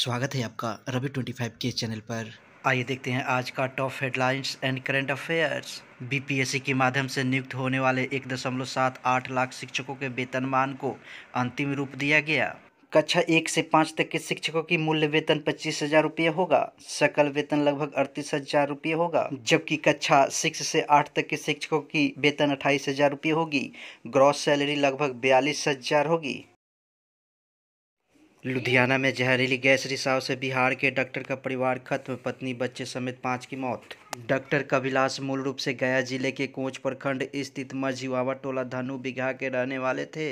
स्वागत है आपका रवि 25 के चैनल पर आइए देखते हैं आज का top headlines and current affairs BPSC के माध्यम से नियुक्त होने वाले एक दशमलव सात आठ लाख शिक्षकों के वेतनमान को अंतिम रूप दिया गया कक्षा एक से पाँच तक के शिक्षकों की मूल्य वेतन पच्चीस हजार रुपये होगा सकल वेतन लगभग अड़तीस हजार रुपये होगा जबकि कक्षा सिक्स से आठ तक के शिक्षकों की वेतन अट्ठाईस हजार रुपये होगी ग्रॉस सैलरी लगभग बयालीस हजार होगी लुधियाना में जहरीली गैस रिसाव से बिहार के डॉक्टर का परिवार खत्म पत्नी बच्चे समेत पाँच की मौत डॉक्टर कविलास मूल रूप से गया जिले के कोच प्रखंड स्थित मझिवावा टोला धनु बिघा के रहने वाले थे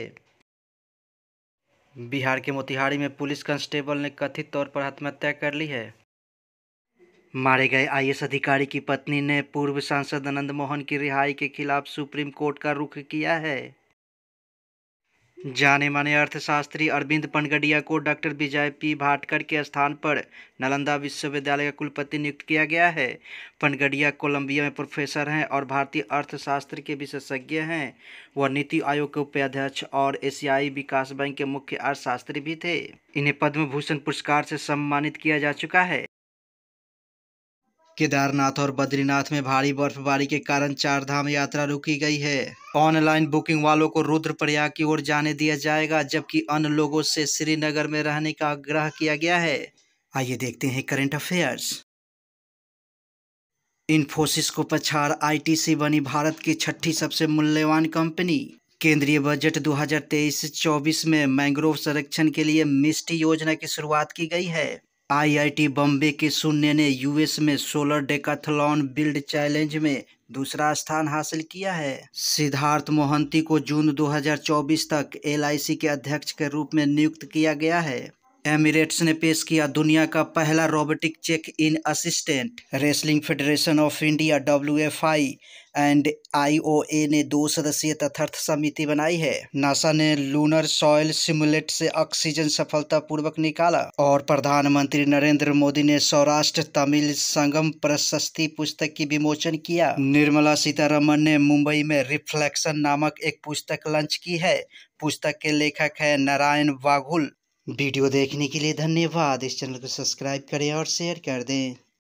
बिहार के मोतिहारी में पुलिस कांस्टेबल ने कथित तौर पर आत्महत्या कर ली है मारे गए आई अधिकारी की पत्नी ने पूर्व सांसद आनंद मोहन की रिहाई के खिलाफ सुप्रीम कोर्ट का रुख किया है जाने माने अर्थशास्त्री अरविंद पनगडिया को डॉक्टर विजय पी भाटकर के स्थान पर नालंदा विश्वविद्यालय का कुलपति नियुक्त किया गया है पनगडिया कोलंबिया में प्रोफेसर हैं और भारतीय अर्थशास्त्र के विशेषज्ञ हैं वह नीति आयोग के उपाध्यक्ष और एशियाई विकास बैंक के मुख्य अर्थशास्त्री भी थे इन्हें पद्म भूषण पुरस्कार से सम्मानित किया जा चुका है केदारनाथ और बद्रीनाथ में भारी बर्फबारी के कारण चार धाम यात्रा रुकी गई है ऑनलाइन बुकिंग वालों को रुद्रप्रयाग की ओर जाने दिया जाएगा जबकि अन्य लोगों से श्रीनगर में रहने का आग्रह किया गया है आइए देखते हैं करंट अफेयर्स इन्फोसिस को पछाड़ आईटीसी बनी भारत की छठी सबसे मूल्यवान कंपनी केंद्रीय बजट 2023-24 में मैंग्रोव संरक्षण के लिए मिस्टी योजना की शुरुआत की गई है आईआईटी बॉम्बे के शून्य ने यूएस में सोलर डेकाथलॉन बिल्ड चैलेंज में दूसरा स्थान हासिल किया है सिद्धार्थ मोहंती को जून 2024 तक एलआईसी के अध्यक्ष के रूप में नियुक्त किया गया है एमिरेट्स ने पेश किया दुनिया का पहला robotic check in assistant wrestling federation of India W and IOA ने दो सदस्यीय तथर्थ समिति बनाई है नासा ने लूनर सॉयल सिमुलेट से ऑक्सीजन सफलतापूर्वक निकाला और प्रधानमंत्री नरेंद्र मोदी ने सौराष्ट्र तमिल संगम प्रशस्ति पुस्तक की विमोचन किया निर्मला सीतारमन ने मुंबई में रिफ्लेक्शन नामक एक पुस्तक लॉन्च की है पुस्तक के लेखक है नारायण वाघुल वीडियो देखने के लिए धन्यवाद इस चैनल को सब्सक्राइब करें और शेयर कर दें